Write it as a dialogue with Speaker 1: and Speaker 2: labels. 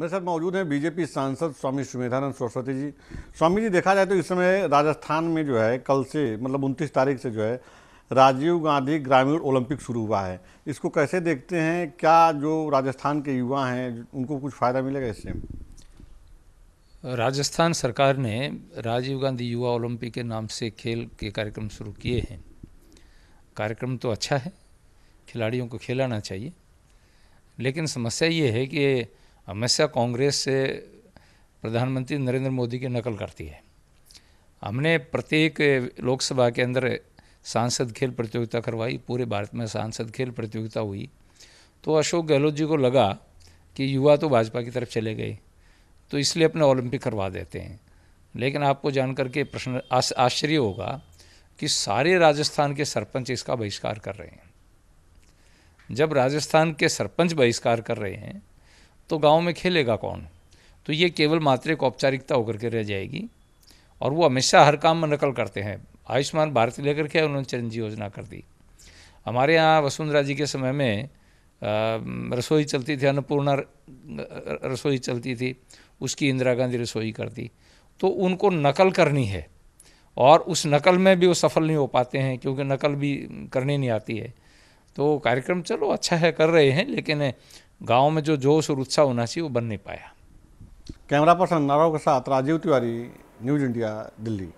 Speaker 1: मेरे साथ मौजूद हैं बीजेपी सांसद स्वामी सुमेधानंद सरस्वती जी स्वामी जी देखा जाए तो इस समय राजस्थान में जो है कल से मतलब उनतीस तारीख से जो है राजीव गांधी ग्रामीण ओलंपिक शुरू हुआ है इसको कैसे देखते हैं क्या जो राजस्थान के युवा हैं उनको कुछ फ़ायदा मिलेगा इससे
Speaker 2: राजस्थान सरकार ने राजीव गांधी युवा ओलंपिक के नाम से खेल के कार्यक्रम शुरू किए हैं कार्यक्रम तो अच्छा है खिलाड़ियों को खेलाना चाहिए लेकिन समस्या ये है कि हमेशा कांग्रेस से प्रधानमंत्री नरेंद्र मोदी की नकल करती है हमने प्रत्येक लोकसभा के अंदर सांसद खेल प्रतियोगिता करवाई पूरे भारत में सांसद खेल प्रतियोगिता हुई तो अशोक गहलोत जी को लगा कि युवा तो भाजपा की तरफ चले गए तो इसलिए अपने ओलंपिक करवा देते हैं लेकिन आपको जान करके प्रश्न आश्चर्य होगा कि सारे राजस्थान के सरपंच इसका बहिष्कार कर रहे हैं जब राजस्थान के सरपंच बहिष्कार कर रहे हैं तो गांव में खेलेगा कौन तो ये केवल मात्र एक औपचारिकता होकर के रह जाएगी और वो हमेशा हर काम में नकल करते हैं आयुष्मान भारत लेकर के उन्होंने चिरंजी योजना कर दी हमारे यहाँ वसुंधरा जी के समय में रसोई चलती थी अन्नपूर्णा रसोई चलती थी उसकी इंदिरा गांधी रसोई कर दी तो उनको नकल करनी है और उस नकल में भी वो सफल नहीं हो पाते हैं क्योंकि नकल भी करनी नहीं आती है तो कार्यक्रम चलो अच्छा है कर रहे हैं लेकिन गाँव में जो जोश और उत्साह होना चाहिए वो बन नहीं पाया
Speaker 1: कैमरा पर्सन नाराव के साथ राजीव तिवारी न्यूज इंडिया दिल्ली